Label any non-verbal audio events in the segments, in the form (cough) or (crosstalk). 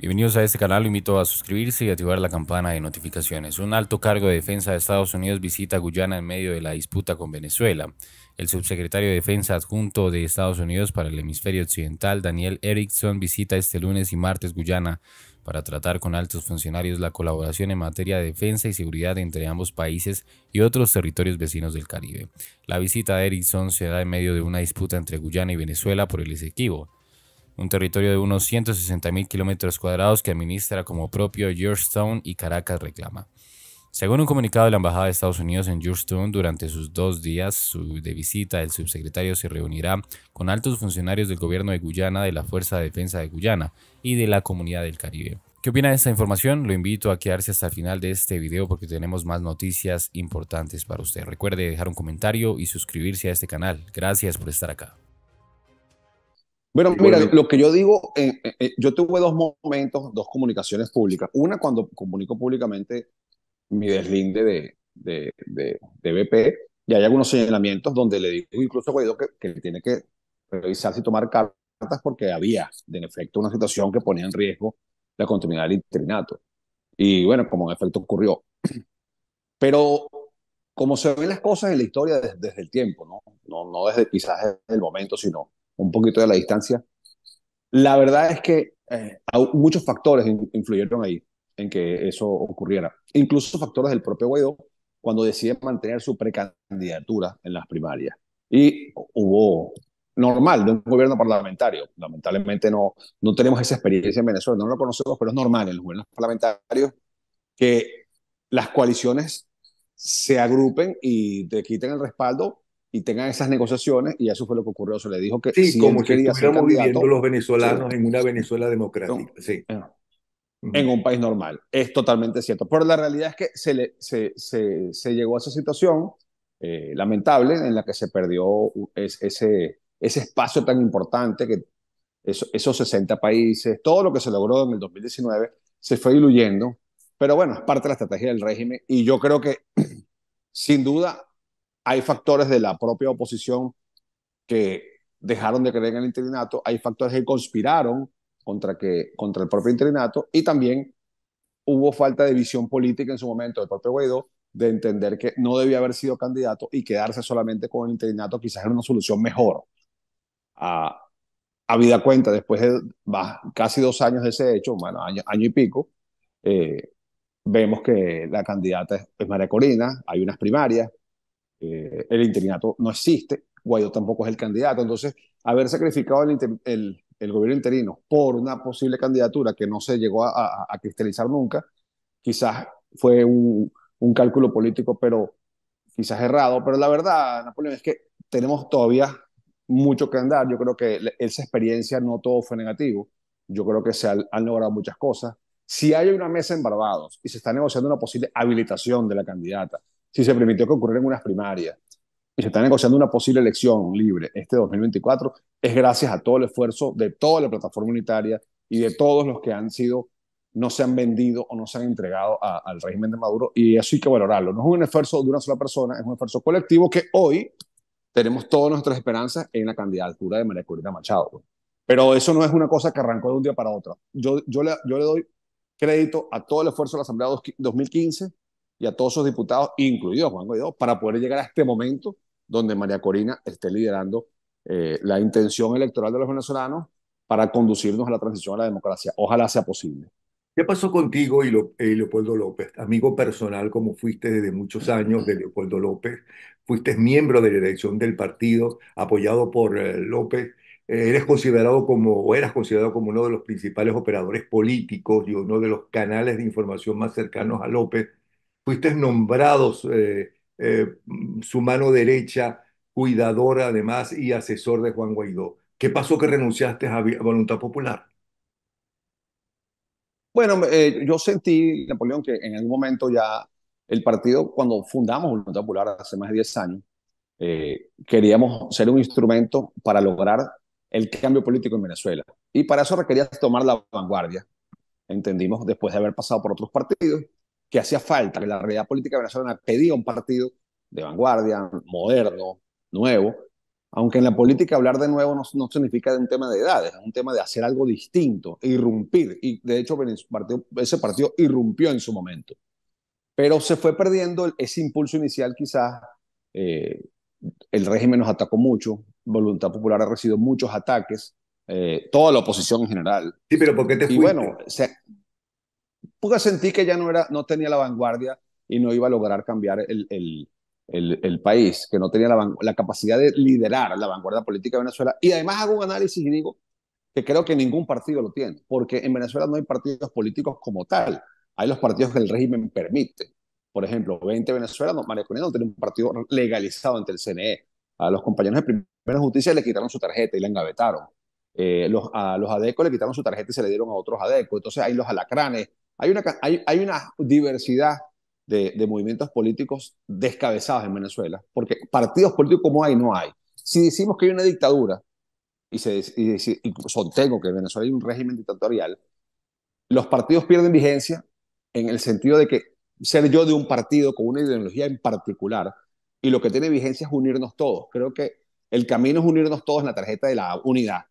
Bienvenidos a este canal, lo invito a suscribirse y activar la campana de notificaciones. Un alto cargo de defensa de Estados Unidos visita Guyana en medio de la disputa con Venezuela. El subsecretario de Defensa adjunto de Estados Unidos para el hemisferio occidental, Daniel Erickson, visita este lunes y martes Guyana para tratar con altos funcionarios la colaboración en materia de defensa y seguridad entre ambos países y otros territorios vecinos del Caribe. La visita de Erickson se da en medio de una disputa entre Guyana y Venezuela por el Esequibo un territorio de unos 160.000 kilómetros cuadrados que administra como propio Georgetown y Caracas reclama. Según un comunicado de la Embajada de Estados Unidos en Georgetown, durante sus dos días de visita, el subsecretario se reunirá con altos funcionarios del gobierno de Guyana, de la Fuerza de Defensa de Guyana y de la Comunidad del Caribe. ¿Qué opina de esta información? Lo invito a quedarse hasta el final de este video porque tenemos más noticias importantes para usted. Recuerde dejar un comentario y suscribirse a este canal. Gracias por estar acá. Bueno, mira, lo que yo digo, eh, eh, eh, yo tuve dos momentos, dos comunicaciones públicas. Una cuando comunico públicamente mi deslinde de, de, de, BP y hay algunos señalamientos donde le digo incluso a que, tiene que revisarse y tomar cartas porque había, en efecto, una situación que ponía en riesgo la continuidad del internato. Y bueno, como en efecto ocurrió. (clears throat) Pero como se ven las cosas en la historia desde, el tiempo, ¿no? No, no desde quizás el momento, sino un poquito de la distancia. La verdad es que eh, muchos factores influyeron ahí en que eso ocurriera. Incluso factores del propio Guaidó cuando decide mantener su precandidatura en las primarias. Y hubo normal de un gobierno parlamentario. Lamentablemente no, no tenemos esa experiencia en Venezuela, no lo conocemos, pero es normal en los gobiernos parlamentarios que las coaliciones se agrupen y te quiten el respaldo y tengan esas negociaciones, y eso fue lo que ocurrió. se le dijo que sí, si como quería si estuviéramos viviendo los venezolanos en una Venezuela democrática. sí. En un país normal. Es totalmente cierto. Pero la realidad es que se, le, se, se, llegó a esa situación eh, lamentable en la que se perdió es, ese, ese espacio tan importante que esos 60 países, todo lo que se logró en el 2019 se fue diluyendo. Pero bueno, es parte de la estrategia del régimen y yo creo que (clears throat) sin duda hay factores de la propia oposición que dejaron de creer en el interinato, hay factores que conspiraron contra, que, contra el propio interinato y también hubo falta de visión política en su momento del propio Guaidó de entender que no debía haber sido candidato y quedarse solamente con el interinato quizás era una solución mejor. A, ah, a vida cuenta, después de casi dos años de ese hecho, bueno, año, año y pico, eh, vemos que la candidata es María Corina, hay unas primarias, eh, el interinato no existe, Guaidó tampoco es el candidato. Entonces, haber sacrificado el, gobierno interino por una posible candidatura que no se llegó a, cristalizar nunca, quizás fue un, cálculo político, pero quizás errado. Pero la verdad, Napoleón, es que tenemos todavía mucho que andar. Yo creo que esa experiencia no todo fue negativo. Yo creo que se han logrado muchas cosas. Si hay una mesa en Barbados y se está negociando una posible habilitación de la candidata, si se permitió que ocurrieran unas primarias y se está negociando una posible elección libre este 2024, es gracias a todo el esfuerzo de toda la plataforma unitaria y de todos los que han sido, no se han vendido o no se han entregado al régimen de Maduro, y eso hay que valorarlo. No es un esfuerzo de una sola persona, es un esfuerzo colectivo que hoy tenemos todas nuestras esperanzas en la candidatura de María Corina Machado. Pero eso no es una cosa que arrancó de un día para otro. Yo, yo, le, yo le doy crédito a todo el esfuerzo de la Asamblea 2015 y a todos sus diputados, incluido Juan Guaidó, para poder llegar a este momento donde María Corina esté liderando eh, la intención electoral de los venezolanos para conducirnos a la transición a la democracia. Ojalá sea posible. ¿Qué pasó contigo y eh, Leopoldo López? Amigo personal como fuiste desde muchos años de Leopoldo López, fuiste miembro de la dirección del partido, apoyado por eh, López, eres considerado como, o eras considerado como uno de los principales operadores políticos y uno de los canales de información más cercanos a López fuiste nombrado eh, eh, su mano derecha, cuidadora además y asesor de Juan Guaidó. ¿Qué pasó que renunciaste a Voluntad Popular? Bueno, eh, yo sentí, Napoleón, que en algún momento ya el partido, cuando fundamos Voluntad Popular hace más de 10 años, queríamos ser un instrumento para lograr el cambio político en Venezuela. Y para eso requería tomar la vanguardia. Entendimos, después de haber pasado por otros partidos, que hacía falta, que la realidad política venezolana pedía un partido de vanguardia, moderno, nuevo, aunque en la política hablar de nuevo no, significa de un tema de edades, es un tema de hacer algo distinto, irrumpir. Y de hecho ese partido irrumpió en su momento. Pero se fue perdiendo ese impulso inicial quizás. Eh, el régimen nos atacó mucho, Voluntad Popular ha recibido muchos ataques, eh, toda la oposición en general. Sí, pero ¿por qué te fuiste? bueno, porque sentí que ya no, era, no tenía la vanguardia y no iba a lograr cambiar el, el, el, país, que no tenía la, la, capacidad de liderar la vanguardia política de Venezuela. Y además hago un análisis y digo que creo que ningún partido lo tiene, porque en Venezuela no hay partidos políticos como tal, hay los partidos que el régimen permite. Por ejemplo, 20 Venezuela, María Corina no tiene un partido legalizado ante el CNE. A los compañeros de Primera Justicia le quitaron su tarjeta y la engavetaron. Eh, los, a los ADECO le quitaron su tarjeta y se le dieron a otros ADECO. Entonces hay los alacranes, hay una, hay, una diversidad de, movimientos políticos descabezados en Venezuela, porque partidos políticos como hay, no hay. Si decimos que hay una dictadura, y, se, y sostengo que en Venezuela hay un régimen dictatorial, los partidos pierden vigencia en el sentido de que ser yo de un partido con una ideología en particular, y lo que tiene vigencia es unirnos todos. Creo que el camino es unirnos todos en la tarjeta de la unidad,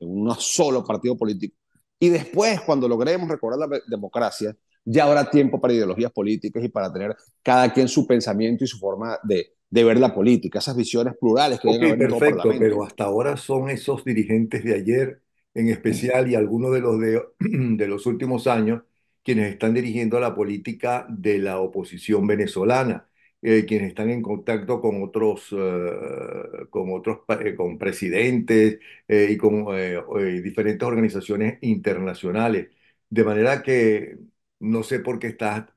en un solo partido político, y después, cuando logremos recobrar la democracia, ya habrá tiempo para ideologías políticas y para tener cada quien su pensamiento y su forma de, ver la política, esas visiones plurales que okay, perfecto, pero hasta ahora son esos dirigentes de ayer en especial y algunos de los de (clears throat) los últimos años quienes están dirigiendo la política de la oposición venezolana. Eh, quienes están en contacto con otros, eh, con otros, eh, con presidentes y con diferentes organizaciones internacionales. De manera que no sé por qué estás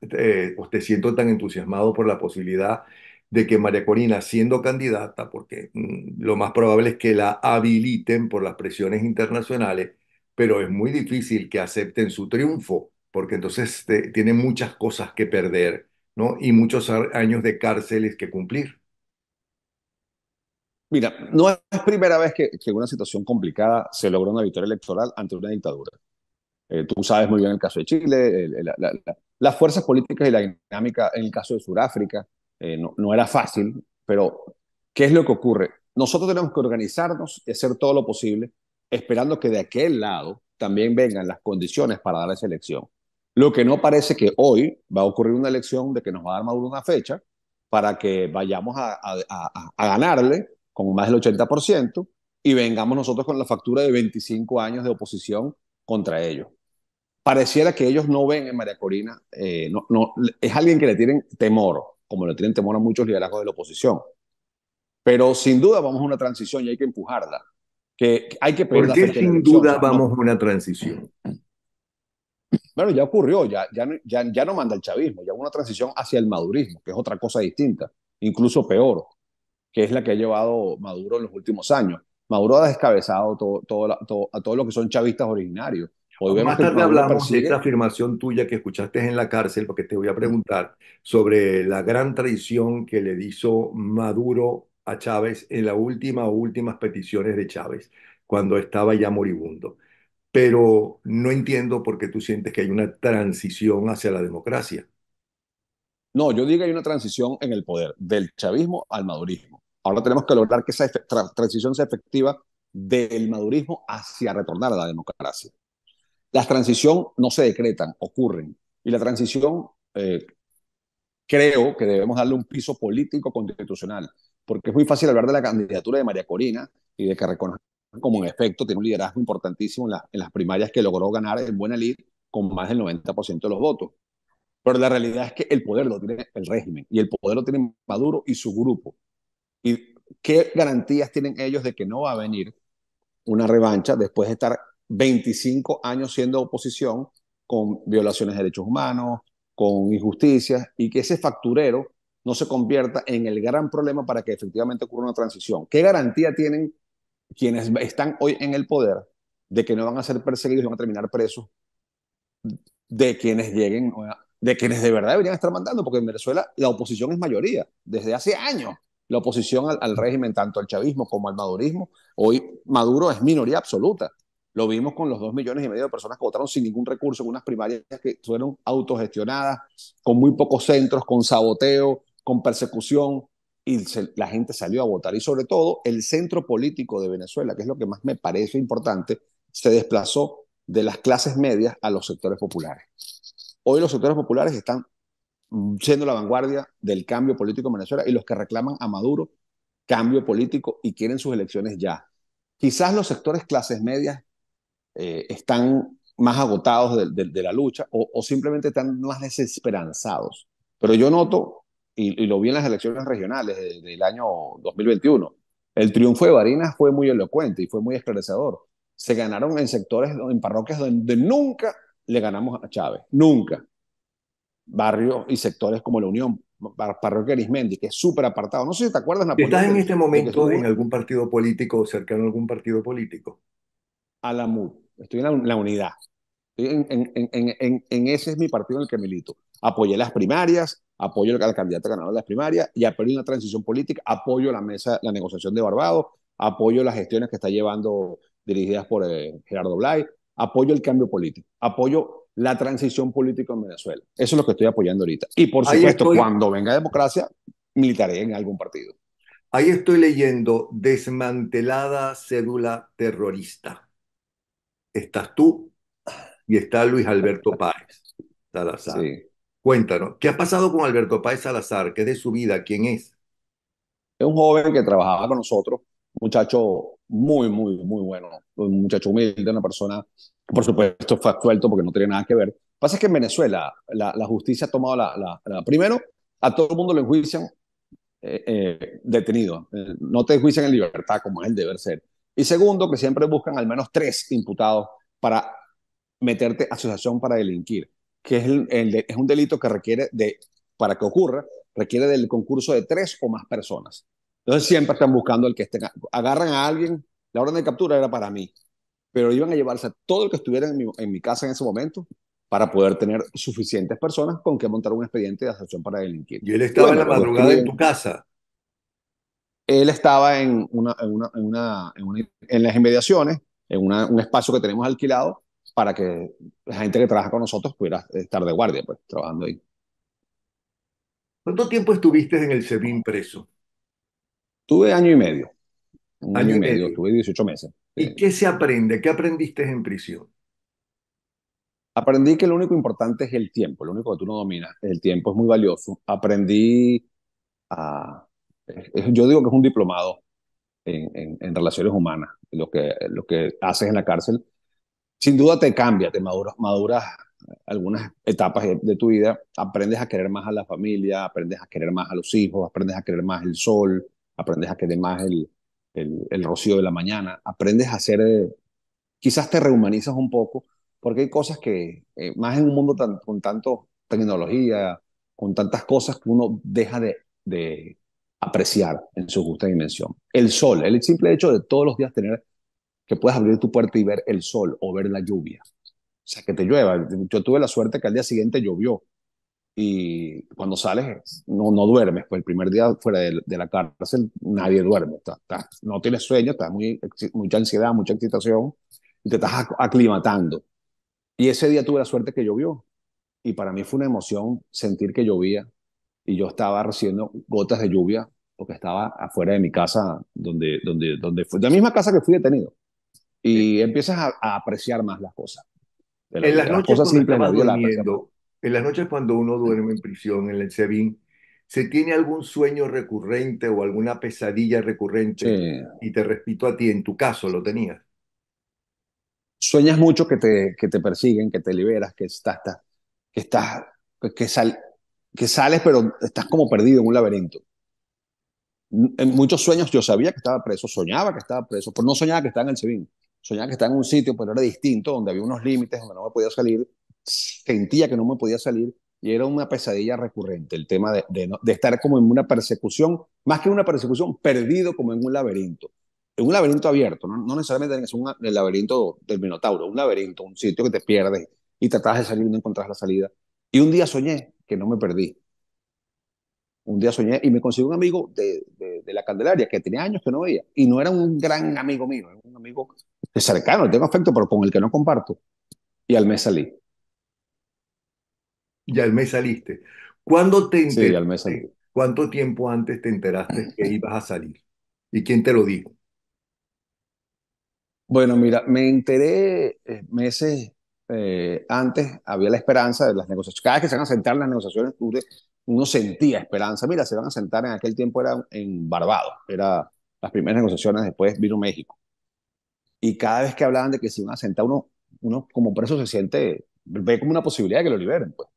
o te siento tan entusiasmado por la posibilidad de que María Corina, siendo candidata, porque mm, lo más probable es que la habiliten por las presiones internacionales, pero es muy difícil que acepten su triunfo, porque entonces este, tiene muchas cosas que perder ¿no? y muchos años de cárceles que cumplir. Mira, no es primera vez que, en una situación complicada se logra una victoria electoral ante una dictadura. Eh, tú sabes muy bien el caso de Chile, las fuerzas políticas y la dinámica en el caso de Sudáfrica eh, no, no era fácil, pero ¿qué es lo que ocurre? Nosotros tenemos que organizarnos y hacer todo lo posible, esperando que de aquel lado también vengan las condiciones para dar esa elección. Lo que no parece que hoy va a ocurrir una elección de que nos va a dar Maduro una fecha para que vayamos a, ganarle con más del 80% y vengamos nosotros con la factura de 25 años de oposición contra ellos. Pareciera que ellos no ven en María Corina, eh, no, es alguien que le tienen temor, como le tienen temor a muchos liderazgos de la oposición. Pero sin duda vamos a una transición y hay que empujarla. hay que ¿Por qué sin duda vamos a una transición? Bueno, ya ocurrió, ya, ya, ya, ya no manda el chavismo, ya hubo una transición hacia el madurismo, que es otra cosa distinta, incluso peor, que es la que ha llevado Maduro en los últimos años. Maduro ha descabezado todo, a todos los que son chavistas originarios. Hoy Más tarde hablamos de esta afirmación tuya que escuchaste en la cárcel, porque te voy a preguntar sobre la gran traición que le hizo Maduro a Chávez en las últimas últimas peticiones de Chávez, cuando estaba ya moribundo pero no entiendo por qué tú sientes que hay una transición hacia la democracia. No, yo digo que hay una transición en el poder, del chavismo al madurismo. Ahora tenemos que lograr que esa transición sea efectiva del madurismo hacia retornar a la democracia. Las transiciones no se decretan, ocurren. Y la transición eh, creo que debemos darle un piso político constitucional, porque es muy fácil hablar de la candidatura de María Corina y de que reconozca, como en efecto tiene un liderazgo importantísimo en, las primarias que logró ganar en buena con más del 90% de los votos. Pero la realidad es que el poder lo tiene el régimen y el poder lo tiene Maduro y su grupo. ¿Y qué garantías tienen ellos de que no va a venir una revancha después de estar 25 años siendo oposición con violaciones de derechos humanos, con injusticias y que ese facturero no se convierta en el gran problema para que efectivamente ocurra una transición. ¿Qué garantía tienen quienes están hoy en el poder, de que no van a ser perseguidos y van a terminar presos, de quienes lleguen, de quienes de verdad deberían estar mandando, porque en Venezuela la oposición es mayoría, desde hace años la oposición al, al régimen, tanto al chavismo como al madurismo, hoy Maduro es minoría absoluta. Lo vimos con los dos millones y medio de personas que votaron sin ningún recurso en unas primarias que fueron autogestionadas, con muy pocos centros, con saboteo, con persecución, y la gente salió a votar. Y sobre todo, el centro político de Venezuela, que es lo que más me parece importante, se desplazó de las clases medias a los sectores populares. Hoy los sectores populares están mm, siendo la vanguardia del cambio político en Venezuela y los que reclaman a Maduro cambio político y quieren sus elecciones ya. Quizás los sectores clases medias eh, están más agotados de, la lucha o, o, simplemente están más desesperanzados. Pero yo noto y, lo vi en las elecciones regionales del, año 2021. El triunfo de Barinas fue muy elocuente y fue muy esclarecedor. Se ganaron en sectores, en parroquias donde nunca le ganamos a Chávez, nunca. Barrios y sectores como la Unión, parroquia Arismendi, que es súper apartado. No sé si te acuerdas, ¿Estás en este momento en algún partido político o cercano a algún partido político? A la MUD. Estoy en la, unidad. en, en, en, en, ese es mi partido en el que milito. Apoyé las primarias, apoyo al candidato ganador de las primarias y apoyo una transición política, apoyo la mesa, la negociación de Barbados, apoyo las gestiones que está llevando dirigidas por eh, Gerardo Blay, apoyo el cambio político, apoyo la transición política en Venezuela. Eso es lo que estoy apoyando ahorita. Y por supuesto, cuando venga democracia, militaré en algún partido. Ahí estoy leyendo desmantelada cédula terrorista. Estás tú y está Luis Alberto (laughs) Páez. Cuéntanos, ¿qué ha pasado con Alberto Páez Salazar? ¿Qué es de su vida? ¿Quién es? Es un joven que trabajaba con nosotros, muchacho muy, muy, muy bueno, un muchacho humilde, una persona, por supuesto, fue absuelto porque no tenía nada que ver. pasa es que en Venezuela la, justicia ha tomado la, Primero, a todo el mundo lo enjuician eh, eh, detenido, eh, no te enjuician en libertad como es el deber ser. Y segundo, que siempre buscan al menos tres imputados para meterte asociación para delinquir que es, un delito que requiere de, para que ocurra, requiere del concurso de tres o más personas. Entonces siempre están buscando al que estén, agarran a alguien, la orden de captura era para mí, pero iban a llevarse todo el que estuviera en mi, casa en ese momento para poder tener suficientes personas con que montar un expediente de asociación para delinquir. ¿Y él estaba en la madrugada en tu casa? Él estaba una, en las inmediaciones, en un espacio que tenemos alquilado, para que la gente que trabaja con nosotros pudiera estar de guardia, pues, trabajando ahí. ¿Cuánto tiempo estuviste en el SEBIN preso? Tuve año y medio. Un año, y medio, tuve 18 meses. ¿Y qué se aprende? ¿Qué aprendiste en prisión? Aprendí que lo único importante es el tiempo, lo único que tú no dominas, el tiempo es muy valioso. Aprendí a... Yo digo que es un diplomado en, en relaciones humanas, lo que, lo que haces en la cárcel sin duda te cambia, te maduras, maduras algunas etapas de tu vida, aprendes a querer más a la familia, aprendes a querer más a los hijos, aprendes a querer más el sol, aprendes a querer más el, el, rocío de la mañana, aprendes a ser, eh, quizás te rehumanizas un poco, porque hay cosas que, eh, más en un mundo con tanto tecnología, con tantas cosas que uno deja de, de apreciar en su justa dimensión. El sol, el simple hecho de todos los días tener que puedas abrir tu puerta y ver el sol o ver la lluvia. O sea, que te llueva. Yo tuve la suerte que al día siguiente llovió y cuando sales no, no duermes, pues el primer día fuera de, la cárcel nadie duerme, no tienes sueño, estás muy, mucha ansiedad, mucha excitación y te estás aclimatando. Y ese día tuve la suerte que llovió y para mí fue una emoción sentir que llovía y yo estaba recibiendo gotas de lluvia porque estaba afuera de mi casa, donde, donde, donde fue, la misma casa que fui detenido y empiezas a, apreciar más las cosas. en las noches, cuando uno duerme en prisión, en el SEBIN, ¿se tiene algún sueño recurrente o alguna pesadilla recurrente? Y te repito a ti, en tu caso lo tenías. Sueñas mucho que te, que te persiguen, que te liberas, que estás, que estás, que, que sales, pero estás como perdido en un laberinto en muchos sueños yo sabía que estaba preso, soñaba que estaba preso, pero no soñaba que estaba en el Sebin soñaba que estaba en un sitio, pero era distinto, donde había unos límites, donde no me podía salir, sentía que no me podía salir, y era una pesadilla recurrente el tema de, de, estar como en una persecución, más que una persecución, perdido como en un laberinto. En un laberinto abierto, no, necesariamente es un, el laberinto del Minotauro, un laberinto, un sitio que te pierdes y tratas de salir y no encontrás la salida. Y un día soñé que no me perdí. Un día soñé y me consiguió un amigo de, de, de, la Candelaria que tenía años que no veía. Y no era un gran amigo mío, Amigo. Es cercano, tengo afecto, pero con el que no comparto. Y al mes salí. Y al mes saliste. ¿Cuándo te enteraste, al mes salí. ¿Cuánto tiempo antes te enteraste que (clears throat) ibas a salir? ¿Y quién te lo dijo? Bueno, mira, me enteré eh, meses eh, antes, había la esperanza de las negociaciones. Cada vez que se van a sentar las negociaciones, uno sentía esperanza. Mira, se van a sentar en aquel tiempo, era en Barbados, era las primeras negociaciones, después vino México. Y cada vez que hablaban de que si iban a sentar uno, uno como preso se siente, ve como una posibilidad de que lo liberen, pues.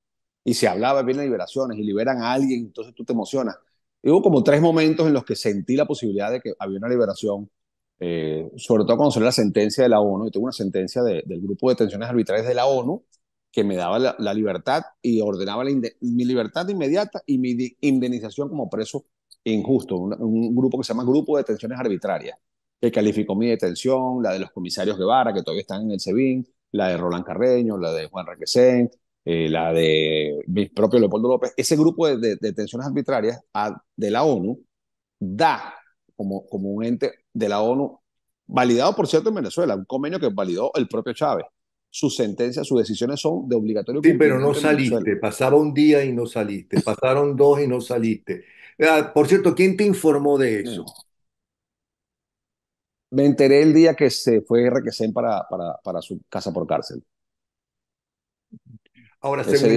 Y se hablaba bien liberaciones y liberan a alguien, entonces tú te emocionas. hubo como tres momentos en los que sentí la posibilidad de que había una liberación, eh, sobre todo cuando salió la sentencia de la ONU, y tengo una sentencia del grupo de detenciones arbitrarias de la ONU, que me daba la, libertad y ordenaba mi libertad inmediata y mi indemnización como preso injusto, un, grupo que se llama Grupo de Detenciones Arbitrarias que calificó mi detención, la de los comisarios Guevara, que todavía están en el SEBIN, la de Roland Carreño, la de Juan Requesén, eh, la de mi propio Leopoldo López, ese grupo de, detenciones arbitrarias de la ONU da como, como un ente de la ONU, validado por cierto en Venezuela, un convenio que validó el propio Chávez. Sus sentencias, sus decisiones son de obligatorio. Sí, pero no saliste, pasaba un día y no saliste, pasaron dos y no saliste. Ah, por cierto, ¿quién te informó de eso? me enteré el día que se fue Requesén para, para, su casa por cárcel. Ahora, según según el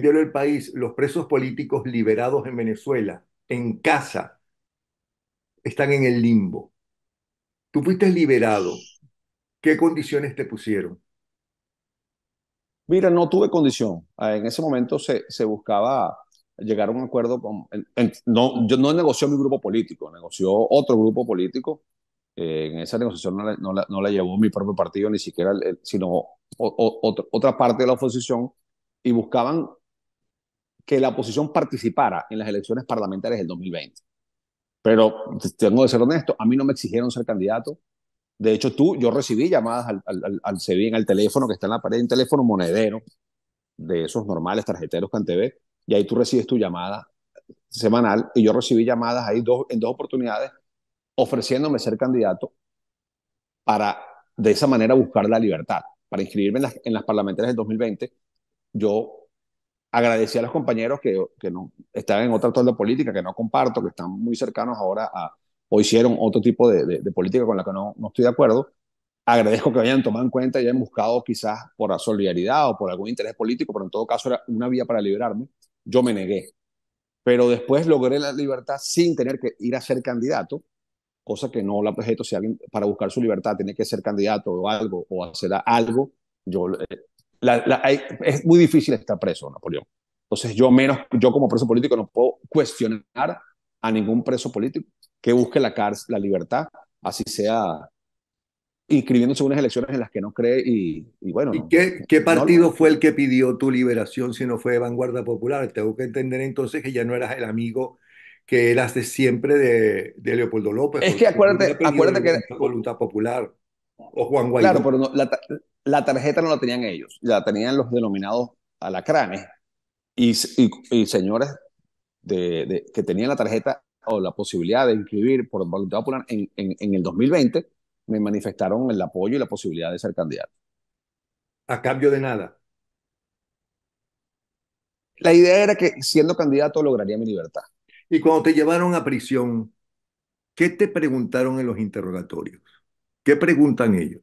diario del país, los presos políticos liberados en Venezuela, en casa, están en el limbo. Tú fuiste liberado. ¿Qué condiciones te pusieron? Mira, no tuve condición. Ah, en ese momento se, se buscaba llegar a un acuerdo, con, no, yo no negoció mi grupo político, negoció otro grupo político. Eh, en esa negociación no la, no, la, llevó mi propio partido, ni siquiera, sino otra otra parte de la oposición, y buscaban que la oposición participara en las elecciones parlamentarias del 2020. Pero tengo que ser honesto, a mí no me exigieron ser candidato. De hecho, tú, yo recibí llamadas al, al, al, al teléfono que está en la pared, un teléfono monedero, de esos normales tarjeteros que TV y ahí tú recibes tu llamada semanal y yo recibí llamadas ahí dos, en dos oportunidades ofreciéndome ser candidato para de esa manera buscar la libertad. Para inscribirme en las, en las parlamentarias del 2020, yo agradecí a los compañeros que, que no, estaban en otra de política, que no comparto, que están muy cercanos ahora a, o hicieron otro tipo de, política con la que no, no, estoy de acuerdo. Agradezco que hayan tomado en cuenta y hayan buscado quizás por la solidaridad o por algún interés político, pero en todo caso era una vía para liberarme yo me negué. Pero después logré la libertad sin tener que ir a ser candidato, cosa que no la objeto si alguien para buscar su libertad tiene que ser candidato o algo o hacer algo. Yo, eh, es muy difícil estar preso, Napoleón. Entonces yo menos, yo como preso político no puedo cuestionar a ningún preso político que busque la, la libertad, así sea inscribiéndose en unas elecciones en las que no cree y, bueno. ¿Y qué, qué partido fue el que pidió tu liberación si no fue Vanguardia Popular? Tengo que entender entonces que ya no eras el amigo que eras de siempre de, Leopoldo López. Es que acuérdate, acuérdate que... Voluntad, Popular o Juan Guaidó. Claro, pero la, tarjeta no la tenían ellos, la tenían los denominados alacranes y, y, y señores de, que tenían la tarjeta o la posibilidad de inscribir por voluntad popular en, en, en el 2020 me manifestaron el apoyo y la posibilidad de ser candidato. A cambio de nada. La idea era que siendo candidato lograría mi libertad. Y cuando te llevaron a prisión, ¿qué te preguntaron en los interrogatorios? ¿Qué preguntan ellos?